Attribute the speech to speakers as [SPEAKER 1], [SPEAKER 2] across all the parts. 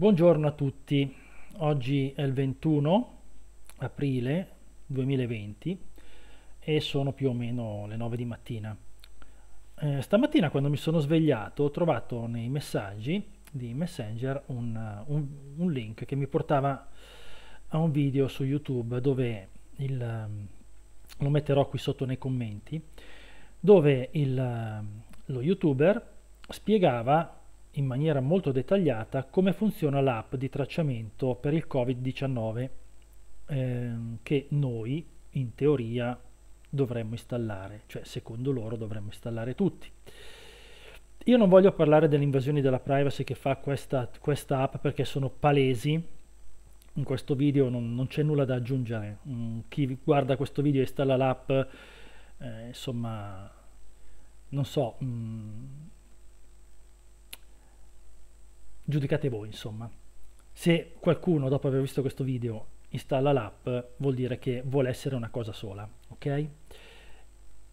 [SPEAKER 1] Buongiorno a tutti, oggi è il 21 aprile 2020 e sono più o meno le 9 di mattina. Eh, stamattina quando mi sono svegliato ho trovato nei messaggi di Messenger un, eh, un, un link che mi portava a un video su YouTube dove il, ehm, lo metterò qui sotto nei commenti, dove il, ehm, lo youtuber spiegava in maniera molto dettagliata come funziona l'app di tracciamento per il Covid-19 ehm, che noi in teoria dovremmo installare, cioè secondo loro dovremmo installare tutti. Io non voglio parlare delle invasioni della privacy che fa questa, questa app perché sono palesi, in questo video non, non c'è nulla da aggiungere, mm, chi guarda questo video e installa l'app, eh, insomma, non so, mm, giudicate voi insomma. Se qualcuno dopo aver visto questo video installa l'app vuol dire che vuole essere una cosa sola, ok?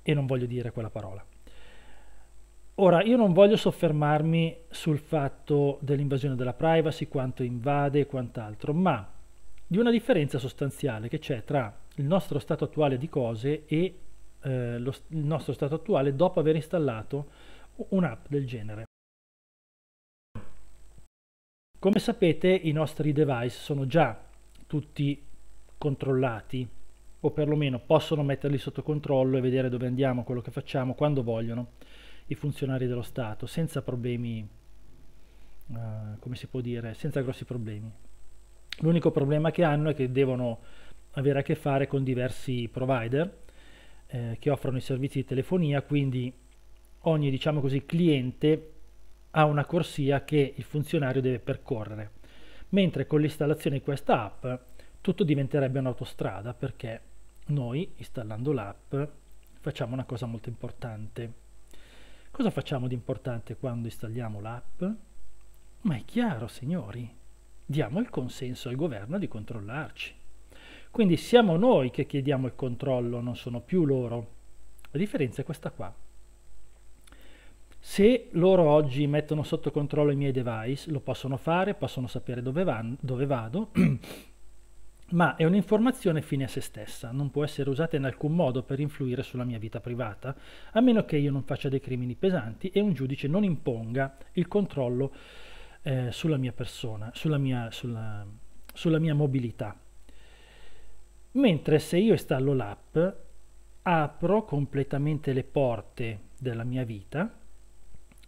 [SPEAKER 1] E non voglio dire quella parola. Ora, io non voglio soffermarmi sul fatto dell'invasione della privacy, quanto invade e quant'altro, ma di una differenza sostanziale che c'è tra il nostro stato attuale di cose e eh, lo, il nostro stato attuale dopo aver installato un'app del genere. Come sapete i nostri device sono già tutti controllati o perlomeno possono metterli sotto controllo e vedere dove andiamo, quello che facciamo, quando vogliono i funzionari dello Stato, senza problemi, uh, come si può dire, senza grossi problemi. L'unico problema che hanno è che devono avere a che fare con diversi provider eh, che offrono i servizi di telefonia, quindi ogni diciamo così, cliente ha una corsia che il funzionario deve percorrere, mentre con l'installazione di questa app tutto diventerebbe un'autostrada perché noi installando l'app facciamo una cosa molto importante. Cosa facciamo di importante quando installiamo l'app? Ma è chiaro, signori, diamo il consenso al governo di controllarci. Quindi siamo noi che chiediamo il controllo, non sono più loro. La differenza è questa qua. Se loro oggi mettono sotto controllo i miei device, lo possono fare, possono sapere dove, van, dove vado, ma è un'informazione fine a se stessa, non può essere usata in alcun modo per influire sulla mia vita privata, a meno che io non faccia dei crimini pesanti e un giudice non imponga il controllo eh, sulla mia persona, sulla mia, sulla, sulla mia mobilità. Mentre se io installo l'app, apro completamente le porte della mia vita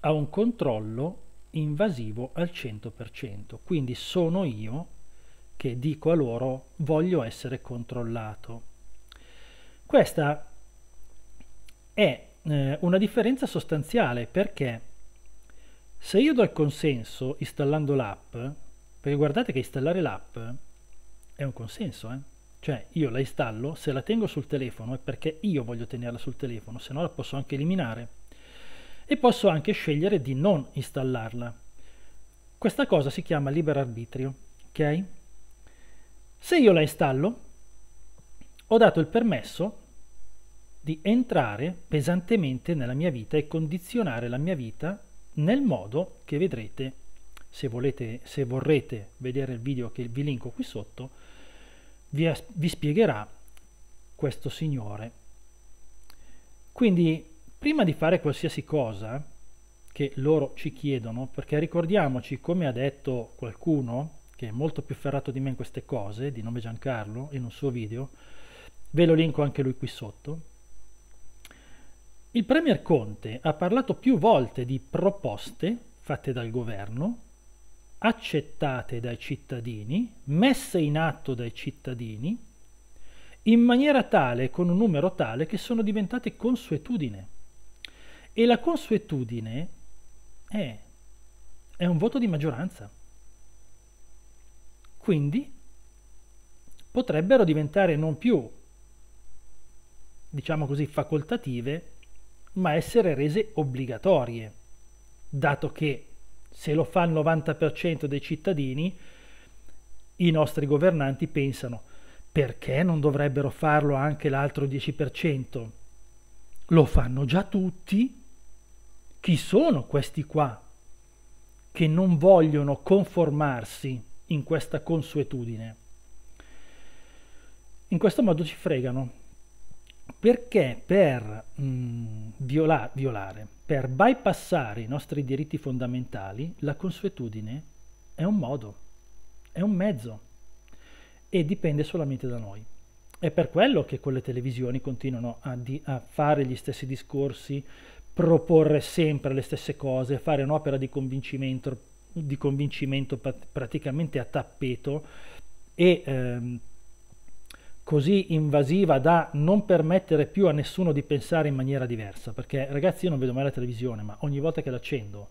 [SPEAKER 1] a un controllo invasivo al 100%. Quindi sono io che dico a loro voglio essere controllato. Questa è eh, una differenza sostanziale perché se io do il consenso installando l'app, perché guardate che installare l'app è un consenso, eh? cioè io la installo, se la tengo sul telefono è perché io voglio tenerla sul telefono, se no la posso anche eliminare e posso anche scegliere di non installarla. Questa cosa si chiama libero arbitrio, ok? Se io la installo, ho dato il permesso di entrare pesantemente nella mia vita e condizionare la mia vita nel modo che vedrete se volete se vorrete vedere il video che vi linko qui sotto vi, vi spiegherà questo signore quindi Prima di fare qualsiasi cosa che loro ci chiedono, perché ricordiamoci, come ha detto qualcuno, che è molto più ferrato di me in queste cose, di nome Giancarlo, in un suo video, ve lo linko anche lui qui sotto, il Premier Conte ha parlato più volte di proposte fatte dal governo, accettate dai cittadini, messe in atto dai cittadini, in maniera tale, con un numero tale, che sono diventate consuetudine. E la consuetudine è, è un voto di maggioranza. Quindi potrebbero diventare non più, diciamo così, facoltative, ma essere rese obbligatorie, dato che se lo fa il 90% dei cittadini, i nostri governanti pensano perché non dovrebbero farlo anche l'altro 10%? Lo fanno già tutti, chi sono questi qua che non vogliono conformarsi in questa consuetudine? In questo modo ci fregano, perché per mh, mm, viola, violare, per bypassare i nostri diritti fondamentali, la consuetudine è un modo, è un mezzo e dipende solamente da noi. È per quello che con le televisioni continuano a, di, a fare gli stessi discorsi, proporre sempre le stesse cose, fare un'opera di convincimento, di convincimento pat- praticamente a tappeto e ehm, così invasiva da non permettere più a nessuno di pensare in maniera diversa, perché ragazzi io non vedo mai la televisione, ma ogni volta che l'accendo,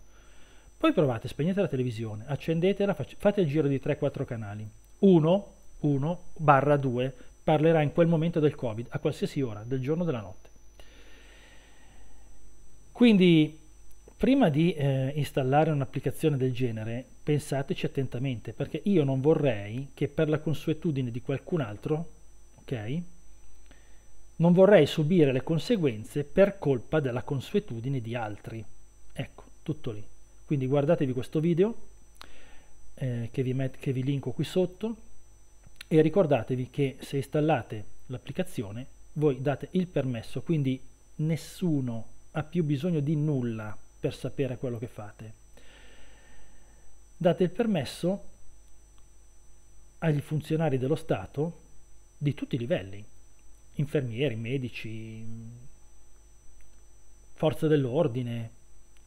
[SPEAKER 1] poi provate, spegnete la televisione, accendetela, fac- fate il giro di 3-4 canali, 1, 1 barra 2 parlerà in quel momento del Covid, a qualsiasi ora, del giorno o della notte. Quindi prima di eh, installare un'applicazione del genere pensateci attentamente perché io non vorrei che per la consuetudine di qualcun altro, ok? Non vorrei subire le conseguenze per colpa della consuetudine di altri. Ecco, tutto lì. Quindi guardatevi questo video eh, che, vi met- che vi linko qui sotto e ricordatevi che se installate l'applicazione voi date il permesso, quindi nessuno ha più bisogno di nulla per sapere quello che fate. Date il permesso agli funzionari dello Stato di tutti i livelli, infermieri, medici, forze dell'ordine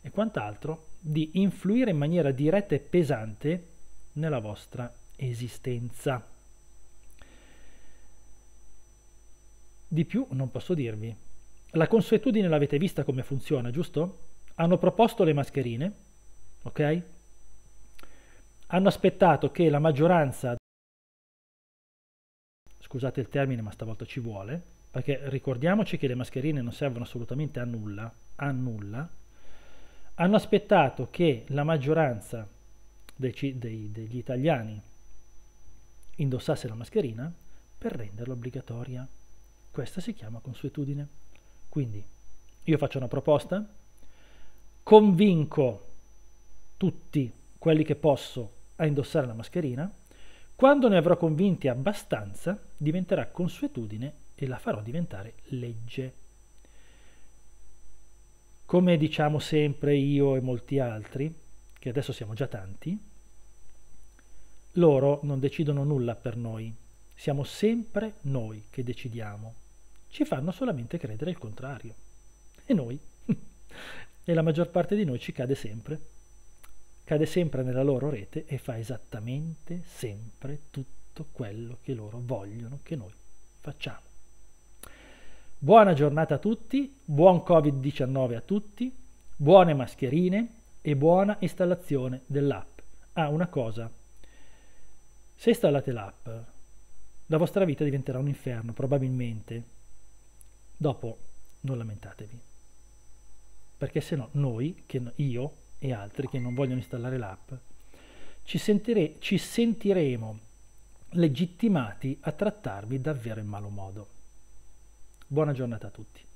[SPEAKER 1] e quant'altro, di influire in maniera diretta e pesante nella vostra esistenza. Di più non posso dirvi la consuetudine l'avete vista come funziona, giusto? Hanno proposto le mascherine, ok? Hanno aspettato che la maggioranza, scusate il termine ma stavolta ci vuole, perché ricordiamoci che le mascherine non servono assolutamente a nulla, a nulla, hanno aspettato che la maggioranza dei, dei, degli italiani indossasse la mascherina per renderla obbligatoria. Questa si chiama consuetudine. Quindi io faccio una proposta, convinco tutti quelli che posso a indossare la mascherina, quando ne avrò convinti abbastanza diventerà consuetudine e la farò diventare legge. Come diciamo sempre io e molti altri, che adesso siamo già tanti, loro non decidono nulla per noi, siamo sempre noi che decidiamo ci fanno solamente credere il contrario. E noi? e la maggior parte di noi ci cade sempre. Cade sempre nella loro rete e fa esattamente sempre tutto quello che loro vogliono che noi facciamo. Buona giornata a tutti, buon Covid-19 a tutti, buone mascherine e buona installazione dell'app. Ah, una cosa, se installate l'app, la vostra vita diventerà un inferno, probabilmente, Dopo non lamentatevi, perché se no noi, che io e altri che non vogliono installare l'app, ci, sentire, ci sentiremo legittimati a trattarvi davvero in malo modo. Buona giornata a tutti.